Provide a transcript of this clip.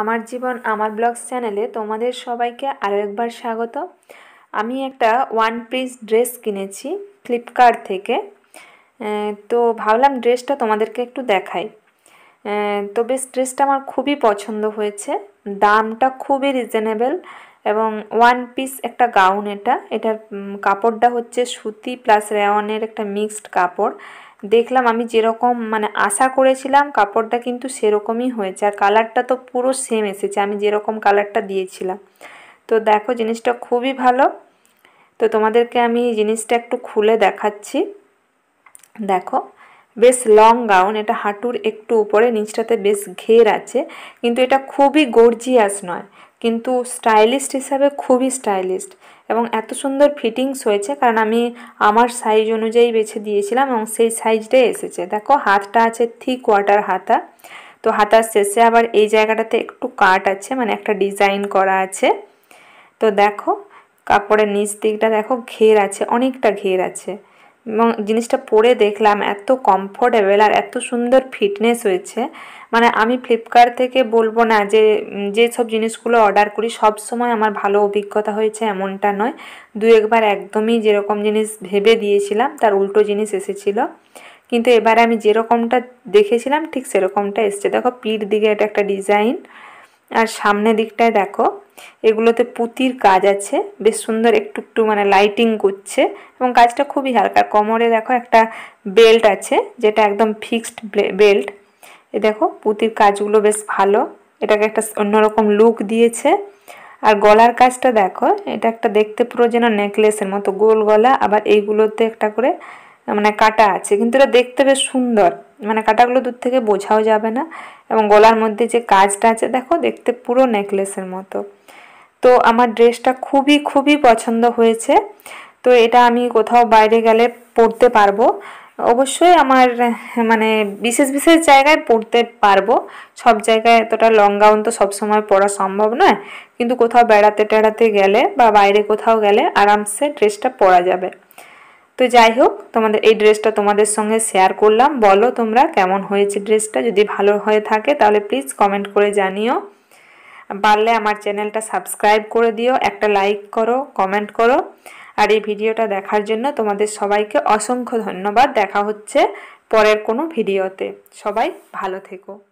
আমার জীবন আমার ব্লগস চ্যানেলে তোমাদের সবাইকে আরও একবার স্বাগত আমি একটা ওয়ান পিস ড্রেস কিনেছি ফ্লিপকার্ট থেকে তো ভাবলাম ড্রেসটা তোমাদেরকে একটু দেখাই তো বেশ ড্রেসটা আমার খুবই পছন্দ হয়েছে দামটা খুবই রিজনেবল এবং ওয়ান পিস একটা গাউন এটা এটার কাপড়টা হচ্ছে সুতি প্লাস রেওয়ানের একটা মিক্সড কাপড় দেখলাম আমি যেরকম মানে আশা করেছিলাম কাপড়টা কিন্তু সেরকমই হয়েছে আর কালারটা তো পুরো সেম এসেছে আমি যেরকম কালারটা দিয়েছিলাম তো দেখো জিনিসটা খুবই ভালো তো তোমাদেরকে আমি জিনিসটা একটু খুলে দেখাচ্ছি দেখো বেশ লং গাউন এটা হাঁটুর একটু উপরে নিচটাতে বেশ ঘের আছে কিন্তু এটা খুবই গর্জিয়াস নয় কিন্তু স্টাইলিস্ট হিসাবে খুবই স্টাইলিস্ট এবং এত সুন্দর ফিটিংস হয়েছে কারণ আমি আমার সাইজ অনুযায়ী বেছে দিয়েছিলাম এবং সেই সাইজটাই এসেছে দেখো হাতটা আছে থ্রি কোয়ার্টার হাতা তো হাতার শেষে আবার এই জায়গাটাতে একটু কাট আছে মানে একটা ডিজাইন করা আছে তো দেখো কাপড়ের নিচ দিকটা দেখো ঘের আছে অনেকটা ঘের আছে এবং জিনিসটা পরে দেখলাম এত কমফোর্টেবল আর এত সুন্দর ফিটনেস হয়েছে মানে আমি ফ্লিপকার্ট থেকে বলবো না যে যে সব জিনিসগুলো অর্ডার করি সব সময় আমার ভালো অভিজ্ঞতা হয়েছে এমনটা নয় দু একবার একদমই যেরকম জিনিস ভেবে দিয়েছিলাম তার উল্টো জিনিস এসেছিল কিন্তু এবারে আমি যেরকমটা দেখেছিলাম ঠিক সেরকমটা এসছে দেখো পিঠ দিকে এটা একটা ডিজাইন আর সামনে দিকটায় দেখো এগুলোতে পুতির কাজ আছে বেশ সুন্দর একটু একটু মানে লাইটিং করছে এবং কাজটা খুবই হালকা কোমরে দেখো একটা বেল্ট আছে যেটা একদম ফিক্সড বেল্ট এ দেখো পুতির কাজগুলো বেশ ভালো এটাকে একটা অন্যরকম লুক দিয়েছে আর গলার কাজটা দেখো এটা একটা দেখতে পুরো যেন নেকলেসের মতো গোল গলা আবার এইগুলোতে একটা করে মানে কাটা আছে কিন্তু এটা দেখতে বেশ সুন্দর মানে কাটাগুলো দূর থেকে বোঝাও যাবে না এবং গলার মধ্যে যে কাজটা আছে দেখো দেখতে পুরো নেকলেসের মতো তো আমার ড্রেসটা খুবই খুবই পছন্দ হয়েছে তো এটা আমি কোথাও বাইরে গেলে পরতে পারবো অবশ্যই আমার মানে বিশেষ বিশেষ জায়গায় পড়তে পারবো সব জায়গায় এতটা লং গাউন তো সবসময় পরা সম্ভব নয় কিন্তু কোথাও বেড়াতে টেড়াতে গেলে বা বাইরে কোথাও গেলে আরামসে ড্রেসটা পরা যাবে তো যাই হোক তোমাদের এই ড্রেসটা তোমাদের সঙ্গে শেয়ার করলাম বলো তোমরা কেমন হয়েছে ড্রেসটা যদি ভালো হয়ে থাকে তাহলে প্লিজ কমেন্ট করে জানিও পারলে আমার চ্যানেলটা সাবস্ক্রাইব করে দিও একটা লাইক করো কমেন্ট করো আর এই ভিডিওটা দেখার জন্য তোমাদের সবাইকে অসংখ্য ধন্যবাদ দেখা হচ্ছে পরের কোনো ভিডিওতে সবাই ভালো থেকো